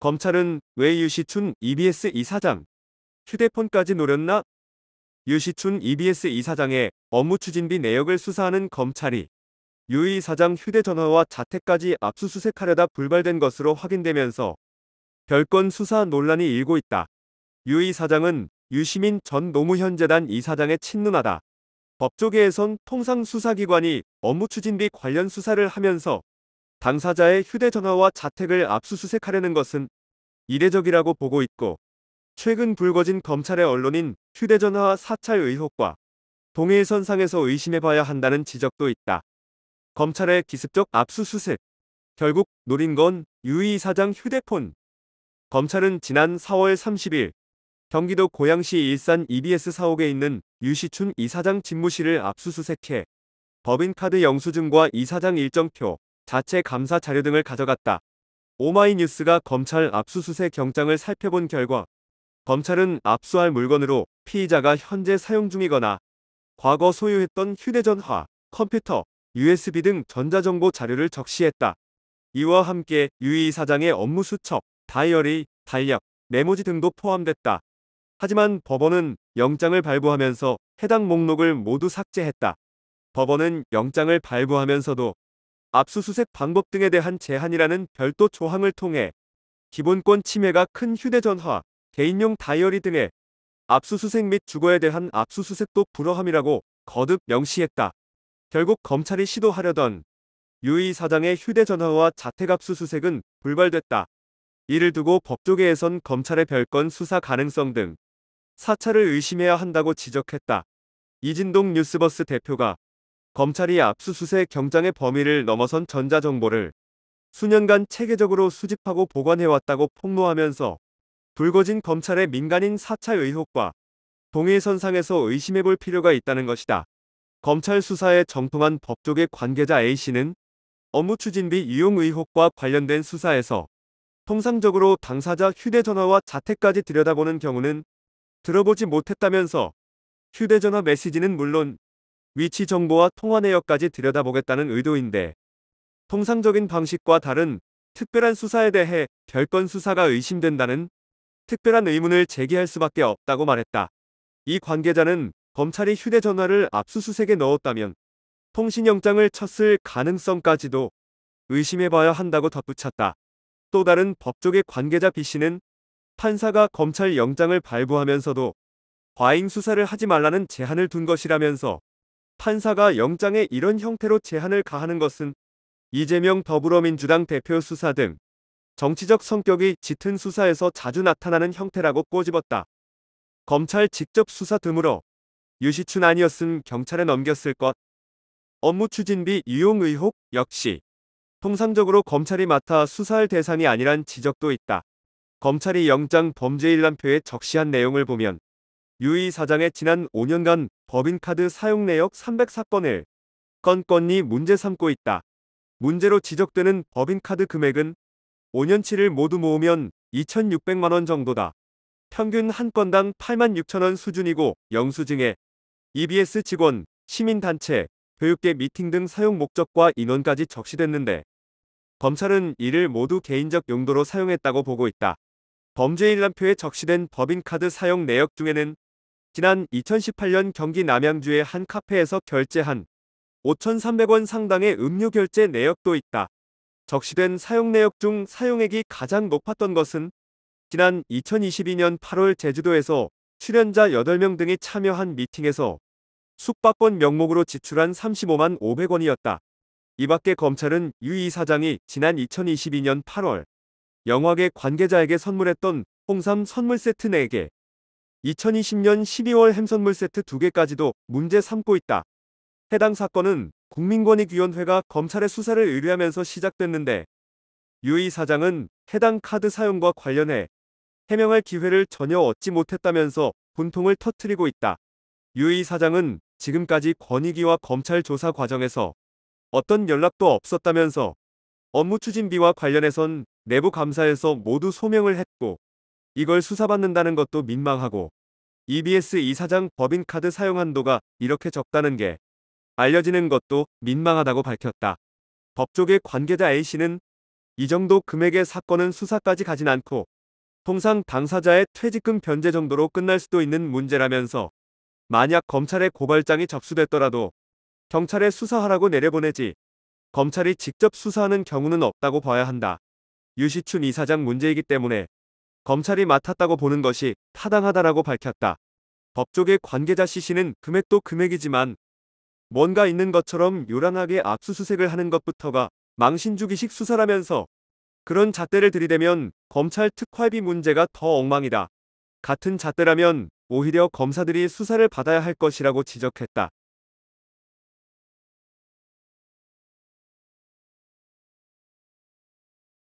검찰은 왜 유시춘 EBS 이사장 휴대폰까지 노렸나? 유시춘 EBS 이사장의 업무 추진비 내역을 수사하는 검찰이 유 이사장 휴대전화와 자택까지 압수수색하려다 불발된 것으로 확인되면서 별건 수사 논란이 일고 있다. 유 이사장은 유시민 전 노무현재단 이사장의 친누나다. 법조계에선 통상 수사기관이 업무 추진비 관련 수사를 하면서 당사자의 휴대전화와 자택을 압수수색하려는 것은 이례적이라고 보고 있고 최근 불거진 검찰의 언론인 휴대전화 와 사찰 의혹과 동해선상에서 의심해봐야 한다는 지적도 있다. 검찰의 기습적 압수수색. 결국 노린 건 유이 사장 휴대폰. 검찰은 지난 4월 30일 경기도 고양시 일산 EBS 사옥에 있는 유시춘 이사장 집무실을 압수수색해 법인카드 영수증과 이사장 일정표, 자체 감사 자료 등을 가져갔다. 오마이뉴스가 검찰 압수수색 경장을 살펴본 결과 검찰은 압수할 물건으로 피의자가 현재 사용 중이거나 과거 소유했던 휴대전화, 컴퓨터, USB 등 전자정보 자료를 적시했다. 이와 함께 유이 사장의 업무 수첩, 다이어리, 달력, 메모지 등도 포함됐다. 하지만 법원은 영장을 발부하면서 해당 목록을 모두 삭제했다. 법원은 영장을 발부하면서도 압수수색 방법 등에 대한 제한이라는 별도 조항을 통해 기본권 침해가 큰 휴대전화, 개인용 다이어리 등의 압수수색 및 주거에 대한 압수수색도 불허함이라고 거듭 명시했다. 결국 검찰이 시도하려던 유이 사장의 휴대전화와 자택압수수색은 불발됐다. 이를 두고 법조계에선 검찰의 별건 수사 가능성 등 사찰을 의심해야 한다고 지적했다. 이진동 뉴스버스 대표가 검찰이 압수수색 경장의 범위를 넘어선 전자정보를 수년간 체계적으로 수집하고 보관해왔다고 폭로하면서 불거진 검찰의 민간인 사찰 의혹과 동일선상에서 의심해볼 필요가 있다는 것이다. 검찰 수사에 정통한 법조계 관계자 A씨는 업무 추진비 이용 의혹과 관련된 수사에서 통상적으로 당사자 휴대전화와 자택까지 들여다보는 경우는 들어보지 못했다면서 휴대전화 메시지는 물론 위치 정보와 통화 내역까지 들여다보겠다는 의도인데 통상적인 방식과 다른 특별한 수사에 대해 별건 수사가 의심된다는 특별한 의문을 제기할 수밖에 없다고 말했다. 이 관계자는 검찰이 휴대전화를 압수수색에 넣었다면 통신영장을 쳤을 가능성까지도 의심해봐야 한다고 덧붙였다. 또 다른 법조계 관계자 B씨는 판사가 검찰 영장을 발부하면서도 과잉 수사를 하지 말라는 제한을 둔 것이라면서 판사가 영장에 이런 형태로 제한을 가하는 것은 이재명 더불어민주당 대표 수사 등 정치적 성격이 짙은 수사에서 자주 나타나는 형태라고 꼬집었다. 검찰 직접 수사 드으로 유시춘 아니었음 경찰에 넘겼을 것. 업무 추진비 유용 의혹 역시 통상적으로 검찰이 맡아 수사할 대상이 아니란 지적도 있다. 검찰이 영장 범죄일람표에 적시한 내용을 보면 유이 사장의 지난 5년간 법인카드 사용 내역 3 0 0사건을 건건이 문제 삼고 있다. 문제로 지적되는 법인카드 금액은 5년치를 모두 모으면 2,600만원 정도다. 평균 한 건당 8만 6천원 수준이고 영수증에 EBS 직원, 시민단체, 교육계 미팅 등 사용 목적과 인원까지 적시됐는데 검찰은 이를 모두 개인적 용도로 사용했다고 보고 있다. 범죄일람표에 적시된 법인카드 사용 내역 중에는 지난 2018년 경기 남양주의 한 카페에서 결제한 5,300원 상당의 음료 결제 내역도 있다. 적시된 사용 내역 중 사용액이 가장 높았던 것은 지난 2022년 8월 제주도에서 출연자 8명 등이 참여한 미팅에서 숙박권 명목으로 지출한 35만 500원이었다. 이 밖에 검찰은 유 이사장이 지난 2022년 8월 영화계 관계자에게 선물했던 홍삼 선물 세트 4개, 2020년 12월 햄선물 세트 2개까지도 문제 삼고 있다. 해당 사건은 국민권익위원회가 검찰의 수사를 의뢰하면서 시작됐는데 유이 사장은 해당 카드 사용과 관련해 해명할 기회를 전혀 얻지 못했다면서 분통을 터트리고 있다. 유이 사장은 지금까지 권익위와 검찰 조사 과정에서 어떤 연락도 없었다면서 업무 추진비와 관련해선 내부 감사에서 모두 소명을 했고 이걸 수사받는다는 것도 민망하고 EBS 이사장 법인카드 사용 한도가 이렇게 적다는 게 알려지는 것도 민망하다고 밝혔다. 법조계 관계자 A씨는 이 정도 금액의 사건은 수사까지 가진 않고 통상 당사자의 퇴직금 변제 정도로 끝날 수도 있는 문제라면서 만약 검찰의 고발장이 접수됐더라도 경찰에 수사하라고 내려보내지 검찰이 직접 수사하는 경우는 없다고 봐야 한다. 유시춘 이사장 문제이기 때문에 검찰이 맡았다고 보는 것이 타당하다라고 밝혔다. 법조계 관계자 C씨는 금액도 금액이지만 뭔가 있는 것처럼 요란하게 압수수색을 하는 것부터가 망신주기식 수사라면서 그런 잣대를 들이대면 검찰 특활비 문제가 더 엉망이다. 같은 잣대라면 오히려 검사들이 수사를 받아야 할 것이라고 지적했다.